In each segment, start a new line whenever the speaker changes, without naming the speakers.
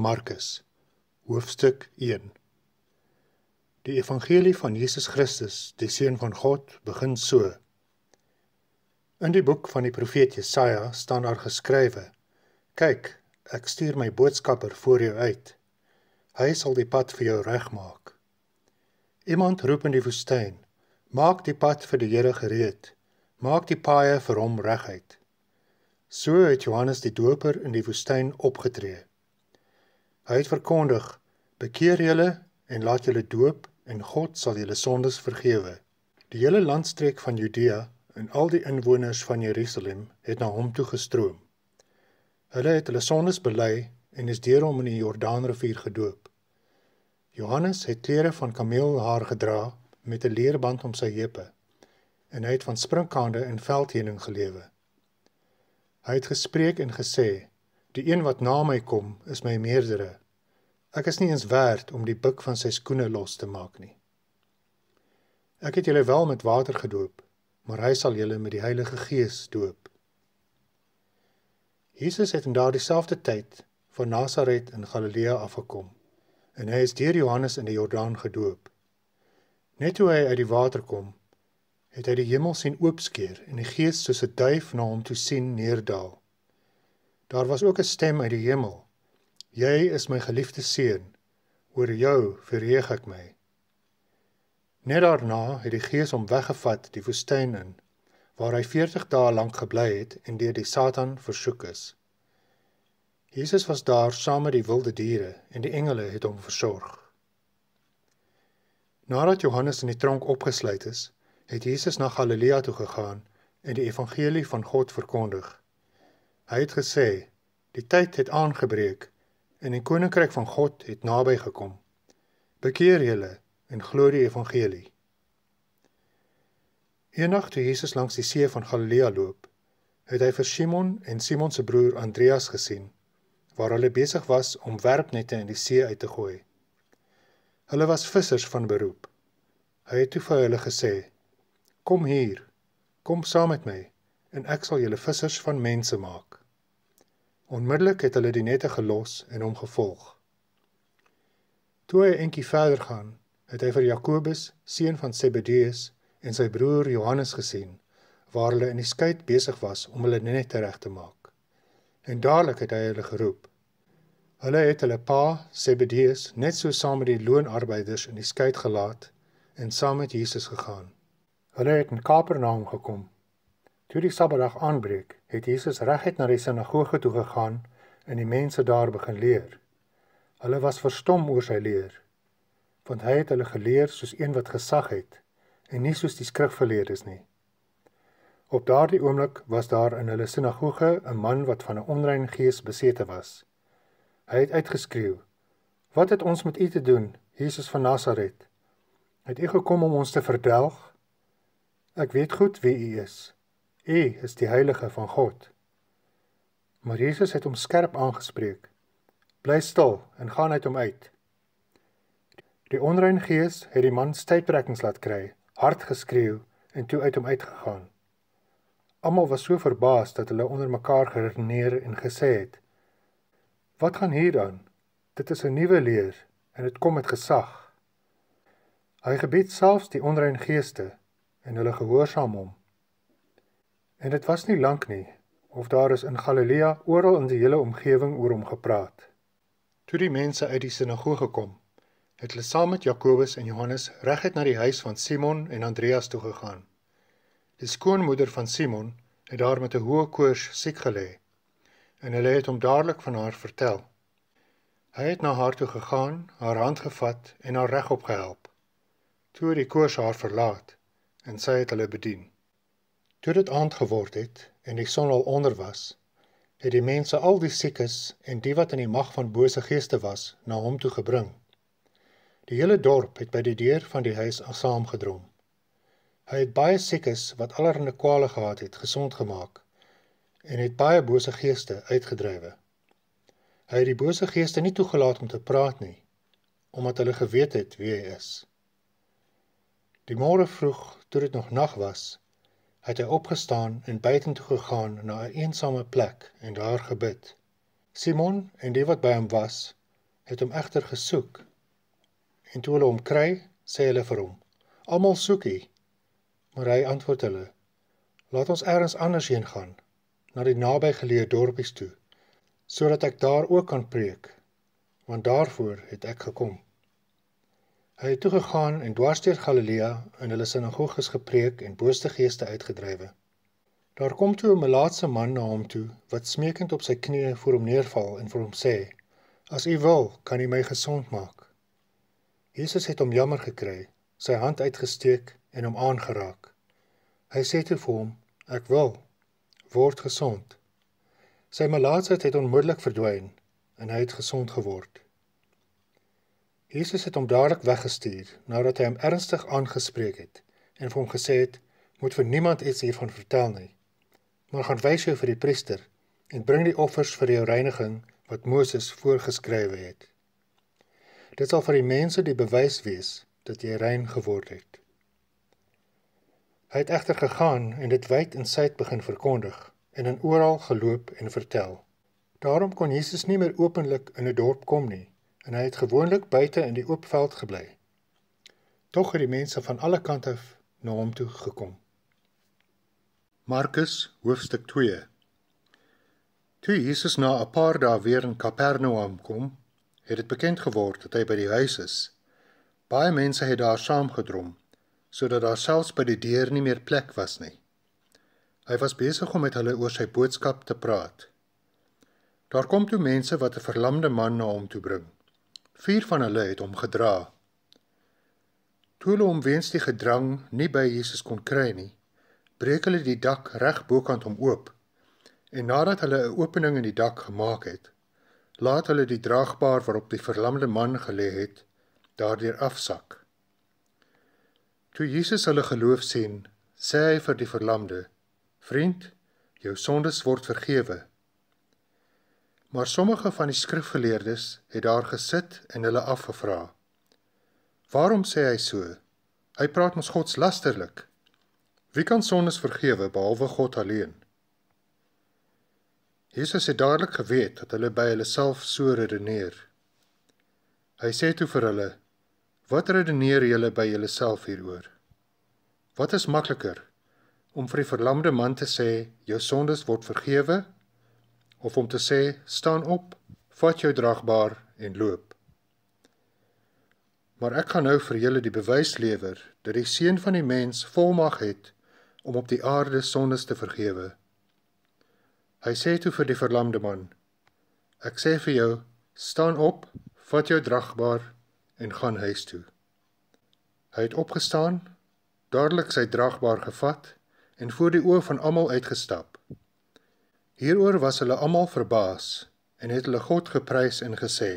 Markus hoofstuk 1 Die evangelie van Jesus Christus, die seun van God, begin so. In die boek van die profeet Jesaja staan daar geskrywe: Kyk, ek stuur my boodskapper voor jou uit. Hy sal die pad vir jou regmaak. Iemand roep in die woestyn: Maak die pad vir die Here gereed. Maak die paaie vir hom reguit. So het Johannes die Doper in die woestyn opgetree. Hy het verkondig: "Bekeer julle en laat julle doop en God sal julle sondes vergewe." Die hele landstreek van Judea en al die inwoners van Jerusalem het na hom toe gestroom. Hulle het hulle sondes bely en is deur hom in die Jordaanrivier gedoop. Johannes het klere van kameelhaar gedra met 'n leerband om sy heupe en hy het van sprinkaande en veldheuning gelewe. Hy het gespreek en gesê: Die een wat na my kom, is my meerdere. Ek is nie eens werd om die buk van sy skoene los te maak nie. Ek het julle wel met water gedoop, maar hy sal julle met die Heilige Gees doop. Jesus het in daardie selfde tyd van Nasaret in Galilea afgekom en hy is deur Johannes in die Jordaan gedoop. Net toe hy uit die water kom, het hy die hemel sien oopskeer en die Gees soos 'n duif na hom toe sien neerdal. Daar was ook 'n stem uit die hemel. Jy is my geliefde seun. Oor jou verheug ek my. Net daarna het die Gees hom weggevat die woestyn in waar hy 40 dae lank gebly het en deur die Satan versoek is. Jesus was daar saam met die wilde diere en die engele het hom versorg. Nadat Johannes in die tronk opgesluit is, het Jesus na Galilea toe gegaan en die evangelie van God verkondig. Hy het gesê: "Die tyd het aangebreek en die koninkryk van God het naby gekom. Bekeer julle en glo die evangelie." Eendag toe Jesus langs die see van Galilea loop, het hy vir Simon en Simon se broer Andreas gesien waar hulle besig was om werpnette in die see uit te gooi. Hulle was vissers van beroep. Hy het toe vir hulle gesê: "Kom hier. Kom saam met my en ek sal julle vissers van mense maak." Onmiddellik het hulle die nette gelos en hom gevolg. Toe hy 'n entjie verder gaan, het hy vir Jakobus, seun van Zebedeus, en sy broer Johannes gesien waar hulle in die skei besig was om hulle nette reg te maak. En dadelik het hy hulle geroep. Hulle het hulle pa, Zebedeus, net so saam met die loonarbeiders in die skei gelaat en saam met Jesus gegaan. Hulle het in Kapernaum gekom Toe die Sabbatdag aanbreek, het Jesus reguit na die sinagoge toe gegaan en die mense daar begin leer. Hulle was verstom oor sy leer, want hy het hulle geleer soos een wat gesag het en nie soos die skrifgeleerdes nie. Op daardie oomblik was daar in hulle sinagoge 'n man wat van 'n onrein gees besete was. Hy het uitgeskreeu: "Wat het ons met u te doen, Jesus van Nasaret? Het u gekom om ons te verdelg? Ek weet goed wie u is." U is die heilige van God. Maar Jesus het hom skerp aangespreek. Bly stil en gaan uit hom uit. Die onrein gees het die man stytrekkings laat kry, hard geskreeu en toe uit hom uitgegaan. Almal was so verbaas dat hulle onder mekaar geredeneer en gesê het: Wat gaan hier dan? Dit is 'n nuwe leer en dit kom met gesag. Hy gebied selfs die onrein geeste en hulle gehoorsaam hom. En dit was nie lank nie of daar is in Galilea oral in die hele omgewing oor hom gepraat. Toe die mense uit die sinagoge kom, het hulle saam met Jakobus en Johannes reguit na die huis van Simon en Andreas toe gegaan. Die skoonmoeder van Simon het daar met 'n hoë koors siek gelê en hulle het hom dadelik van haar vertel. Hy het na haar toe gegaan, haar hand gevat en haar regop gehelp. Toe die koors haar verlaat en sy het hulle bedien. Toe dit aand geword het en die son al onder was, het die mense al die siekes en die wat in die mag van bose geeste was na hom toe gebring. Die hele dorp het by die deur van die huis saamgedrom. Hy het baie siekes wat allerlei kwale gehad het gesond gemaak en het baie bose geeste uitgedrywe. Hy het die bose geeste nie toegelaat om te praat nie, omdat hulle geweet het wie hy is. Die môre vroeg, toe dit nog nag was, het hy opgestaan en buitentoe gegaan na 'n een eensame plek en daar gebid. Simon en die wat by hom was, het hom egter gesoek. En toe hulle hom kry, sê hulle vir hom: "Almal soek u." Maar hy antwoord hulle: "Laat ons elders anders heen gaan, na die nabygeleë dorpies toe, sodat ek daar ook kan preek, want daarvoor het ek gekom." Hy het toe gegaan en dwarsteer Galilea in hulle sinagoges gepreek en boosde geeste uitgedrywe. Daar kom toe 'n melaatse man na hom toe wat smeekend op sy knieë voor hom neerval en vir hom sê: "As U wil, kan U my gesond maak." Jesus het hom jammer gekry, sy hand uitgesteek en hom aangeraak. Hy sê toe vir hom: "Ek wil. Word gesond." Sy melaatsheid het onmiddellik verdwyn en hy het gesond geword. Jesus het hom dadelik weggestuur nadat hy hom ernstig aangespreek het en vir hom gesê het: "Moet vir niemand iets hiervan vertel nie. Maar gaan wys jou vir die priester en bring die offers vir jou reiniging wat Moses voorgeskrywe het. Dit sal vir die mense die bewys wees dat jy rein geword het." Hy het egter gegaan en dit wyd en suid begin verkondig en in oral geloop en vertel. Daarom kon Jesus nie meer openlik in 'n dorp kom nie en hy het gewoonlik buite in die oop veld gebly. Tog het die mense van alle kante na hom toe gekom. Markus hoofstuk 2. Toe Jesus na 'n paar dae weer in Kapernaum kom, het dit bekend geword dat hy by die huis is. Baie mense het daar saamgedrom sodat daar selfs by die deur nie meer plek was nie. Hy was besig om met hulle oor sy boodskap te praat. Daar kom toe mense wat 'n verlamde man na hom toe bring. Vier van hulle het hom gedra. Toe hulle hom weens die gedrang nie by Jesus kon kry nie, breek hulle die dak reg bokant hom oop. En nadat hulle 'n opening in die dak gemaak het, laat hulle die draagbaar waarop die verlamde man gelê het, daardeur afsak. Toe Jesus hulle geloof sien, sê hy vir die verlamde: "Vriend, jou sondes word vergewe." Maar sommige van die skrifgeleerdes het daar gesit en hulle afgevra: "Waarom sê hy so? Hy praat mos godslasterlik. Wie kan sondes vergewe behalwe God alleen?" Jesus het dadelik geweet dat hulle by hulle self so redeneer. Hy sê toe vir hulle: "Wat redeneer julle by julleself hieroor? Wat is makliker om vir die verlamde man te sê: "Jou sondes word vergewe," of om te sê staan op, vat jou dragbaar en loop. Maar ek gaan nou vir julle die bewys lewer dat die seun van die mens volmag het om op die aarde sondes te vergewe. Hy sê toe vir die verlamde man: Ek sê vir jou, staan op, vat jou dragbaar en gaan huis toe. Hy het opgestaan, dadelik sy dragbaar gevat en voor die oë van almal uitgestap. Hieroor was hulle almal verbaas en het hulle God geprys en gesê: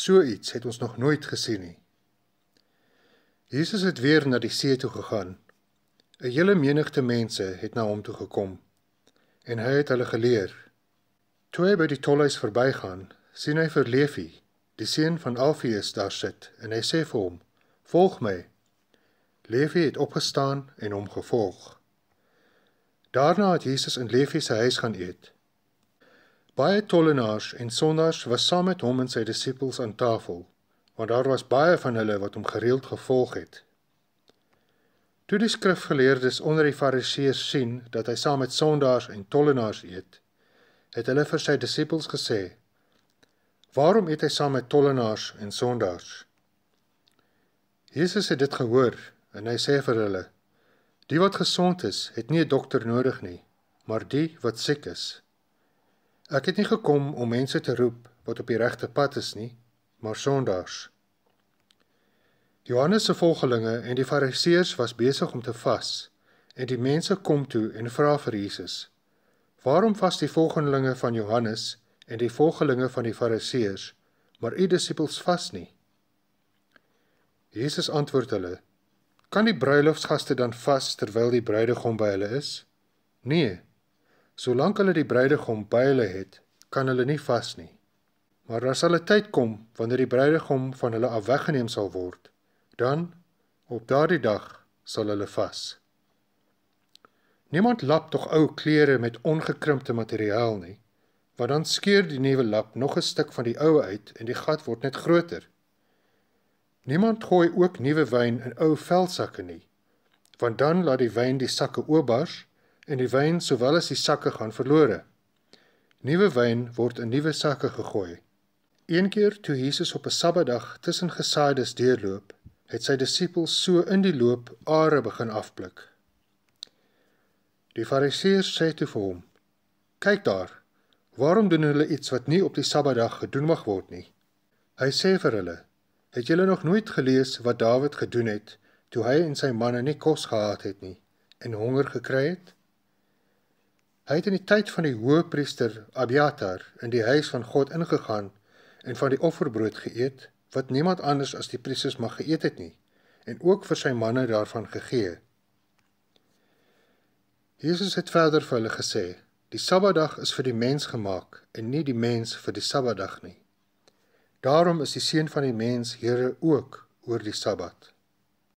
"So iets het ons nog nooit gesien nie." Jesus het weer na die see toe gegaan. 'n Hele menigte mense het na hom toe gekom en hy het hulle geleer. Toe hy by die tollhuis verbygaan, sien hy vir Leefi, die seun van Alfeus daar sit en hy sê vir hom: "Volg my." Leefi het opgestaan en hom gevolg. Daarna het Jesus in Levi se huis gaan eet. Baie tollenaars en sondaars was saam met hom en sy disippels aan tafel, want daar was baie van hulle wat hom gereeld gevolg het. Toe die skrifgeleerdes onder die fariseërs sien dat hy saam met sondaars en tollenaars eet, het hulle vir sy disippels gesê: "Waarom eet hy saam met tollenaars en sondaars?" Jesus het dit gehoor en hy sê vir hulle: Die wat gesond is, het nie 'n dokter nodig nie, maar die wat siek is. Ek het nie gekom om mense te roep wat op die regte pad is nie, maar sondaars. Johannes se volgelinge en die fariseërs was besig om te vas, en die mense kom toe en vra vir Jesus: "Waarom vas die volgelinge van Johannes en die volgelinge van die fariseërs, maar u disippels vas nie?" Jesus antwoord hulle: Kan die bruilofsgaste dan vas terwyl die bruidegom by hulle is? Nee. Solank hulle die bruidegom by hulle het, kan hulle nie vas nie. Maar daar sal 'n tyd kom wanneer die bruidegom van hulle af weggeneem sal word. Dan op daardie dag sal hulle vas. Niemand lap tog ou klere met ongekrimpte materiaal nie, want dan skeur die nuwe lap nog 'n stuk van die ou uit en die gat word net groter. Niemand gooi ook nuwe wyn in ou velsakke nie, want dan laat die wyn die sakke oopbars en die wyn sowel as die sakke gaan verlore. Nuwe wyn word in nuwe sakke gegooi. Een keer toe Jesus op 'n Sabbatdag tussen gesaaides deurloop, het sy disippels so in die loop are begin afblik. Die Fariseërs sê toe vir hom: "Kyk daar, waarom doen hulle iets wat nie op die Sabbatdag gedoen mag word nie?" Hy sê vir hulle: Het julle nog nooit gelees wat Dawid gedoen het toe hy en sy manne nie kos gehad het nie en honger gekry het? Hy het in die tyd van die hoëpriester Abiatar in die huis van God ingegaan en van die offerbrood geëet wat niemand anders as die priesters mag geëet het nie en ook vir sy manne daarvan gegee. Jesus het verder vir hulle gesê: "Die Sabbatdag is vir die mens gemaak en nie die mens vir die Sabbatdag nie." Daarom is die seun van die mens Here ook oor die Sabbat.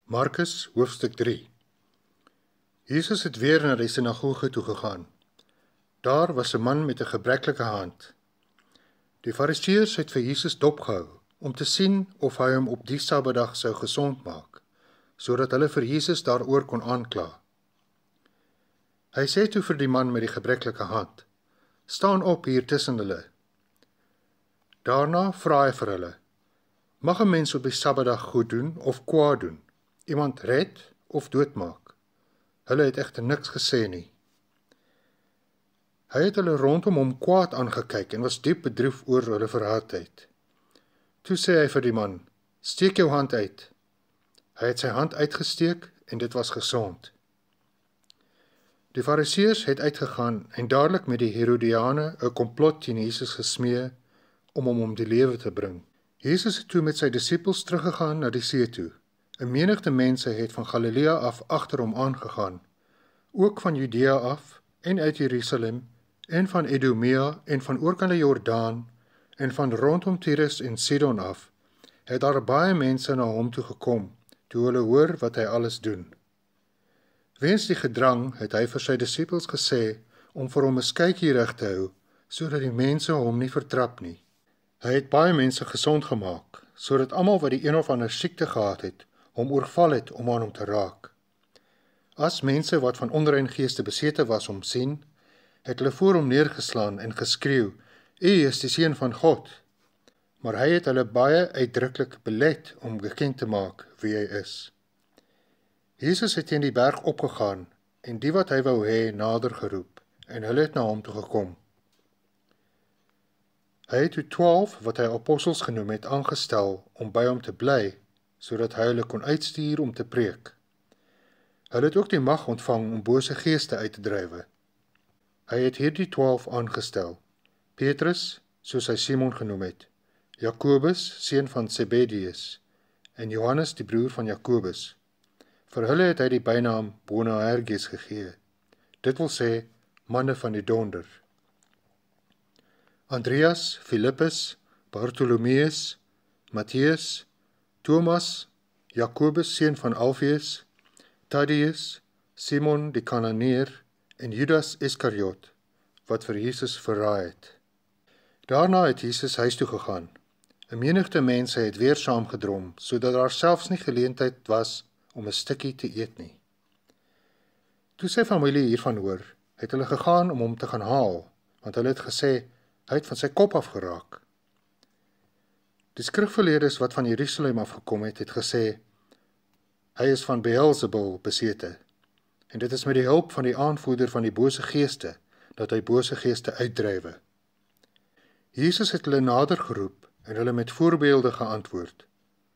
Markus hoofstuk 3. Jesus het weer na die sinagoge toe gegaan. Daar was 'n man met 'n gebreklike hand. Die fariseërs het vir Jesus dopgehou om te sien of hy hom op die Sabbatdag sou gesond maak, sodat hulle vir Jesus daaroor kon aankla. Hy sê toe vir die man met die gebreklike hand: "Staan op hier tussen hulle." Daarna vra hy vir hulle: Mag 'n mens op die Sabbatdag goed doen of kwaad doen? Iemand red of doodmaak? Hulle het egter niks gesê nie. Hy het hulle rondom hom kwaad aangekyk en was diep bedroef oor hulle verhardheid. Toe sê hy vir die man: "Steek jou hand uit." Hy het sy hand uitgesteek en dit was gesond. Die Fariseërs het uitgegaan en dadelik met die Herodiane 'n komplot teen Jesus gesmee om hom om die lewe te bring. Jesus het toe met sy disippels teruggegaan na die see toe. 'n Menigte mense het van Galilea af agter hom aangegaan, ook van Judea af en uit Jerusalem en van Edomia en van oorkante Jordaan en van rondom Tyrus en Sidon af. Het daar baie mense na hom toe gekom toe hulle hoor wat hy alles doen. Weens die gedrang het hy vir sy disippels gesê om vir hom 'n kykie reg te hou sodat die mense hom nie vertrap nie. Hy het baie mense gesond gemaak sodat almal wat die een of ander siekte gehad het, hom oorval het om aan hom te raak. As mense wat van onrein geeste besete was hom sien, het hulle voor hom neergeslaan en geskreeu: "U is die seun van God." Maar hy het hulle baie uitdruklik belet om bekend te maak wie hy is. Jesus het teen die berg opgegaan en die wat hy wou hê nader geroep en hulle het na hom toe gekom. Hy het die 12 wat hy apostels genoem het aangestel om by hom te bly sodat hy hulle kon uitstuur om te preek. Hulle het ook die mag ontvang om bose geeste uit te drywe. Hy het hierdie 12 aangestel: Petrus, soos hy Simon genoem het, Jakobus, seun van Zebedeus, en Johannes die broer van Jakobus. Vir hulle het hy die bynaam Boanerges gegee. Dit wil sê manne van die donder. Andreas, Filippus, Bartolomeus, Matteus, Thomas, Jakobus seun van Alfeus, Thaddeus, Simon die Kananeer en Judas Iskariot wat vir Jesus verraai het. Daarna het Jesus huis toe gegaan. 'n Menigte mense het weer saamgedrom sodat daar selfs nie geleentheid was om 'n stukkie te eet nie. Toe sy familie hiervan hoor, het hulle gegaan om hom te gaan haal, want hulle het gesê Hy het van sy kop af geraak. Die skrifgeleerdes wat van Jerusalem af gekom het, het gesê hy is van Beelzebul besete. En dit is met die hulp van die aanvoerder van die bose geeste dat hy bose geeste uitdrywe. Jesus het hulle nader geroep en hulle met voorbeelde geantwoord.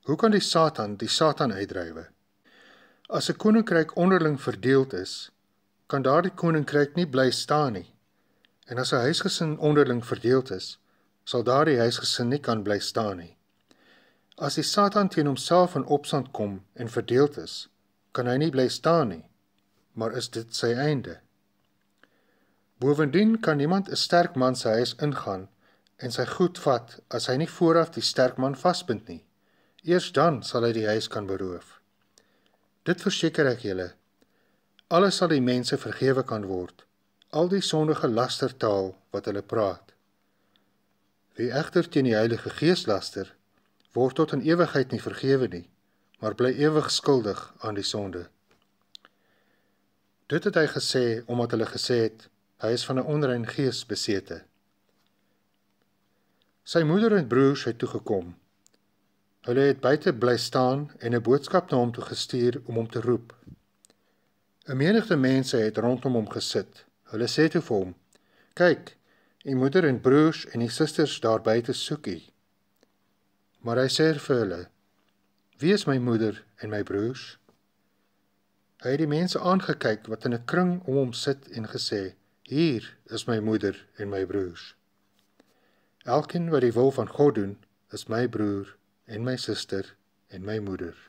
Hoe kan die Satan die Satan uitdrywe? As 'n koninkryk onderling verdeeld is, kan daardie koninkryk nie bly staan nie. En as 'n huisgesin onderling verdeel is, sal daardie huisgesin nie kan bly staan nie. As die Satan teen homself in opstand kom en verdeel is, kan hy nie bly staan nie. Maar is dit sy einde? Bovendien kan niemand 'n sterk man se huis ingaan en sy goed vat as hy nie vooraf die sterk man vasbind nie. Eers dan sal hy die huis kan beroof. Dit verseker ek julle. Alles sal die mense vergewe kan word al die sondige lastertaal wat hulle praat. Wie egter teen die Heilige Gees laster, word tot in ewigheid nie vergewe nie, maar bly ewig skuldig aan die sonde. Dit het hy gesê omdat hulle gesê het hy is van 'n onrein gees besete. Sy moeder en broers het toe gekom. Hulle het buite bly staan en 'n boodskap na hom toe gestuur om hom te roep. 'n Menigte mense het rondom hom gesit Hulle sê toe vir hom: "Kyk, u moeder en broers en die susters daar buite soek u." Maar hy sê vir hulle: "Wie is my moeder en my broers?" Hy het die mense aangekyk wat in 'n kring om hom sit en gesê: "Hier is my moeder en my broers. Elkeen wat die wil van God doen, is my broer en my suster en my moeder."